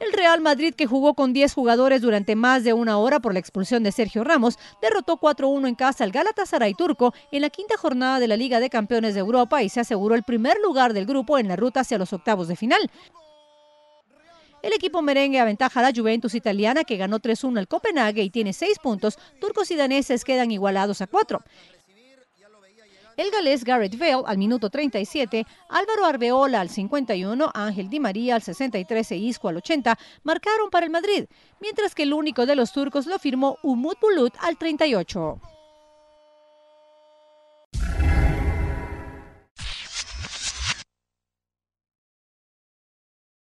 El Real Madrid, que jugó con 10 jugadores durante más de una hora por la expulsión de Sergio Ramos, derrotó 4-1 en casa al Galatasaray turco en la quinta jornada de la Liga de Campeones de Europa y se aseguró el primer lugar del grupo en la ruta hacia los octavos de final. El equipo merengue aventaja a la Juventus italiana que ganó 3-1 al Copenhague y tiene 6 puntos. Turcos y daneses quedan igualados a 4. El galés Garrett Bale al minuto 37, Álvaro Arveola al 51, Ángel Di María al 63 e Isco al 80 marcaron para el Madrid, mientras que el único de los turcos lo firmó Umut Bulut al 38.